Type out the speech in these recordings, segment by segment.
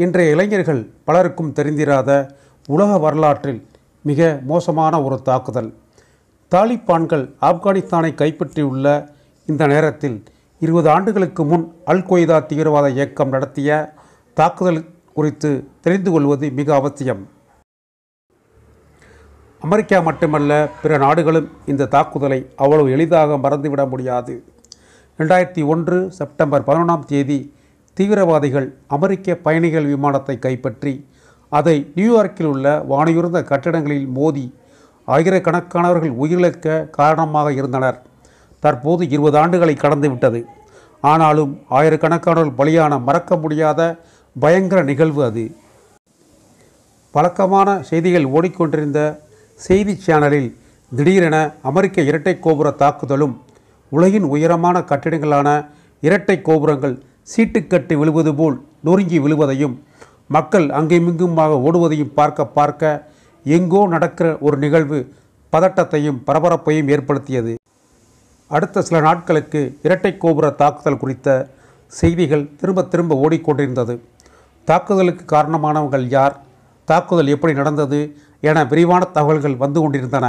இன்றைய இளைஞர்கள் பலருக்கும் தெரிந்திராத உலக வரலாற்றில் மிக மோசமான ஒரு தாக்குதல் தாலிபான்கள் ஆப்கானிஸ்தானை கைப்பற்றியுள்ள இந்த நேரத்தில் இருபது ஆண்டுகளுக்கு முன் அல் கொய்தா தீவிரவாத இயக்கம் நடத்திய தாக்குதல் குறித்து தெரிந்து கொள்வது மிக அவசியம் அமெரிக்கா மட்டுமல்ல பிற நாடுகளும் இந்த தாக்குதலை அவ்வளவு எளிதாக மறந்துவிட முடியாது ரெண்டாயிரத்தி ஒன்று செப்டம்பர் பதினொன்றாம் தேதி தீவிரவாதிகள் அமெரிக்க பயணிகள் விமானத்தை கைப்பற்றி அதை நியூயார்க்கில் உள்ள வானியுர்ந்த கட்டிடங்களில் மோதி ஆயிரக்கணக்கானவர்கள் உயிரிழக்க காரணமாக இருந்தனர் தற்போது இருபது ஆண்டுகளை கடந்துவிட்டது ஆனாலும் ஆயிரக்கணக்கானவர்கள் பலியான மறக்க முடியாத பயங்கர நிகழ்வு அது வழக்கமான செய்திகள் ஓடிக்கொண்டிருந்த செய்தி சேனலில் திடீரென அமெரிக்க இரட்டை கோபுர தாக்குதலும் உலகின் உயரமான கட்டிடங்களான இரட்டை கோபுரங்கள் சீட்டுக்கட்டு விழுவது போல் நொறுங்கி விழுவதையும் மக்கள் அங்குமிங்குமாக ஓடுவதையும் பார்க்க பார்க்க எங்கோ நடக்கிற ஒரு நிகழ்வு பதட்டத்தையும் பரபரப்பையும் ஏற்படுத்தியது அடுத்த சில நாட்களுக்கு இரட்டை கோபுர தாக்குதல் குறித்த செய்திகள் திரும்ப திரும்ப ஓடிக்கொண்டிருந்தது தாக்குதலுக்கு காரணமானவர்கள் யார் தாக்குதல் எப்படி நடந்தது என விரிவான தகவல்கள் வந்து கொண்டிருந்தன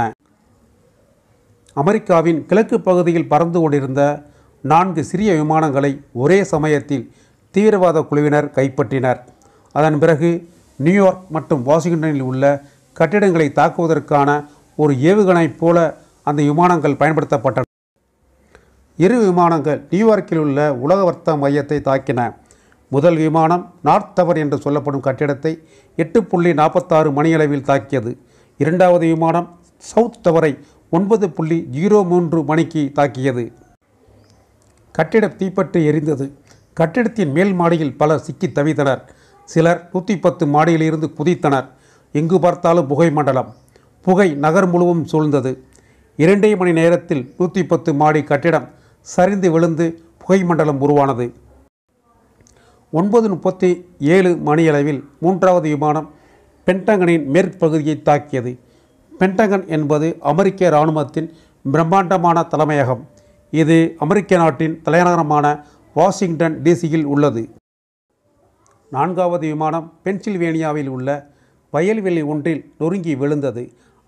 அமெரிக்காவின் கிழக்கு பகுதியில் பறந்து கொண்டிருந்த நான்கு சிறிய விமானங்களை ஒரே சமயத்தில் தீவிரவாத குழுவினர் கைப்பற்றினர் அதன் பிறகு நியூயார்க் மற்றும் வாஷிங்டனில் உள்ள கட்டிடங்களை தாக்குவதற்கான ஒரு ஏவுகணை போல அந்த விமானங்கள் பயன்படுத்தப்பட்டன இரு விமானங்கள் நியூயார்க்கில் உள்ள உலக வர்த்த மையத்தை தாக்கின முதல் விமானம் நார்த் டவர் என்று சொல்லப்படும் கட்டிடத்தை எட்டு புள்ளி நாற்பத்தாறு மணியளவில் தாக்கியது இரண்டாவது விமானம் சவுத் டவரை ஒன்பது புள்ளி ஜீரோ மூன்று மணிக்கு தாக்கியது கட்டிட தீப்பற்று எரிந்தது கட்டிடத்தின் மேல் மாடியில் பலர் சிக்கி தவித்தனர் சிலர் நூற்றி பத்து மாடியிலிருந்து குதித்தனர் எங்கு பார்த்தாலும் புகை மண்டலம் புகை நகர் முழுவதும் சூழ்ந்தது இரண்டே மணி நேரத்தில் நூற்றி பத்து மாடி கட்டிடம் சரிந்து விழுந்து புகை மண்டலம் உருவானது ஒன்பது முப்பத்தி ஏழு மணியளவில் மூன்றாவது விமானம் பென்டகனின் மேற்பகுதியை தாக்கியது பென்டகன் என்பது அமெரிக்க இராணுவத்தின் பிரம்மாண்டமான தலைமையகம் இது அமெரிக்க நாட்டின் தலைநகரமான வாஷிங்டன் டிசியில் உள்ளது நான்காவது விமானம் பென்சில்வேனியாவில் உள்ள வயல்வெளி ஒன்றில் நொறுங்கி விழுந்தது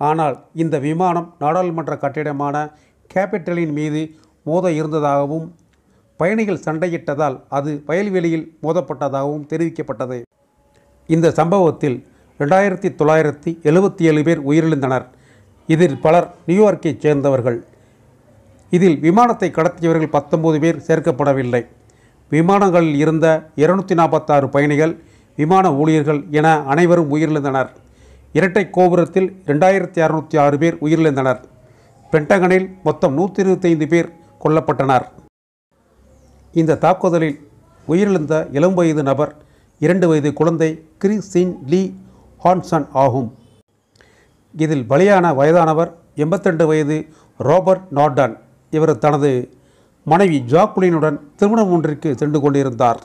ஆனால் இந்த விமானம் நாடாளுமன்ற கட்டிடமான கேபிட்டலின் மீது மோத இருந்ததாகவும் பயணிகள் சண்டையிட்டதால் அது வயல்வெளியில் மோதப்பட்டதாகவும் தெரிவிக்கப்பட்டது இந்த சம்பவத்தில் ரெண்டாயிரத்தி தொள்ளாயிரத்தி எழுபத்தி ஏழு பேர் உயிரிழந்தனர் இதில் பலர் நியூயார்க்கைச் சேர்ந்தவர்கள் இதில் விமானத்தை கடத்தியவர்கள் பத்தொன்பது பேர் சேர்க்கப்படவில்லை விமானங்களில் இருந்த இருநூத்தி நாற்பத்தாறு பயணிகள் விமான ஊழியர்கள் என அனைவரும் உயிரிழந்தனர் இரட்டை கோபுரத்தில் ரெண்டாயிரத்தி அறுநூற்றி ஆறு பேர் உயிரிழந்தனர் பென்டகனில் மொத்தம் நூற்றி இருபத்தைந்து பேர் கொல்லப்பட்டனர் இந்த தாக்குதலில் உயிரிழந்த இளம் வயது நபர் இரண்டு வயது குழந்தை கிறிஸின் சின் லீ ஹான்சன் ஆகும் இதில் பலியான வயதானவர் எண்பத்தெண்டு வயது ராபர்ட் நார்டன் இவர் தனது மனைவி ஜாக்குலினுடன் திருமணம் ஒன்றிற்கு சென்று கொண்டிருந்தார்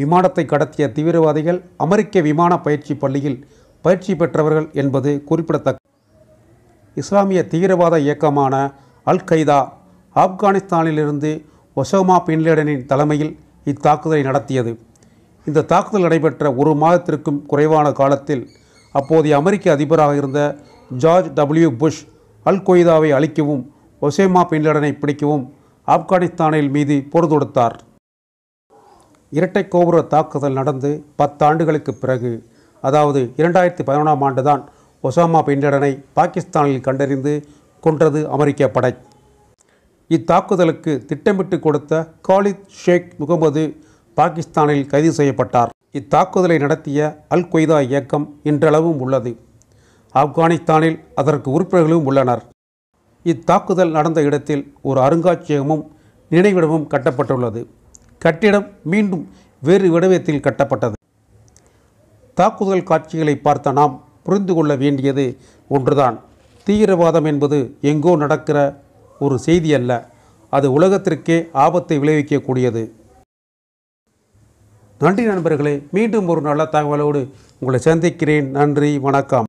விமானத்தை கடத்திய தீவிரவாதிகள் அமெரிக்க விமான பயிற்சி பள்ளியில் பயிற்சி பெற்றவர்கள் என்பது குறிப்பிடத்தக்க இஸ்லாமிய தீவிரவாத இயக்கமான அல் கைதா ஆப்கானிஸ்தானிலிருந்து ஒசோமா பின்லேடனின் தலைமையில் இத்தாக்குதலை நடத்தியது இந்த தாக்குதல் நடைபெற்ற ஒரு மாதத்திற்கும் குறைவான காலத்தில் அப்போதைய அமெரிக்க அதிபராக இருந்த ஜார்ஜ் டபிள்யூ புஷ் அல் கொய்தாவை அழிக்கவும் ஒசேமா பின்லடனை பிடிக்கவும் ஆப்கானிஸ்தானில் மீது போர் தொடுத்தார் இரட்டை கோபுர தாக்குதல் நடந்து பத்தாண்டுகளுக்கு பிறகு அதாவது இரண்டாயிரத்தி பதினொன்றாம் ஆண்டு தான் ஒசாமா பின்லடனை பாகிஸ்தானில் கண்டறிந்து கொன்றது அமெரிக்க படை இத்தாக்குதலுக்கு திட்டமிட்டு கொடுத்த காலித் ஷேக் முகமது பாகிஸ்தானில் கைது செய்யப்பட்டார் இத்தாக்குதலை நடத்திய அல் கொய்தா இயக்கம் இன்றளவும் உள்ளது ஆப்கானிஸ்தானில் அதற்கு உறுப்பினர்களும் உள்ளனர் இத்தாக்குதல் நடந்த இடத்தில் ஒரு அருங்காட்சியகமும் நினைவிடமும் கட்டப்பட்டுள்ளது கட்டிடம் மீண்டும் வேறு விடவியத்தில் கட்டப்பட்டது தாக்குதல் காட்சிகளை பார்த்த நாம் புரிந்து கொள்ள வேண்டியது ஒன்றுதான் தீவிரவாதம் என்பது எங்கோ நடக்கிற ஒரு செய்தி அல்ல அது உலகத்திற்கே ஆபத்தை விளைவிக்கக்கூடியது நன்றி நண்பர்களே மீண்டும் ஒரு நல்ல தகவலோடு உங்களை சந்திக்கிறேன் நன்றி வணக்கம்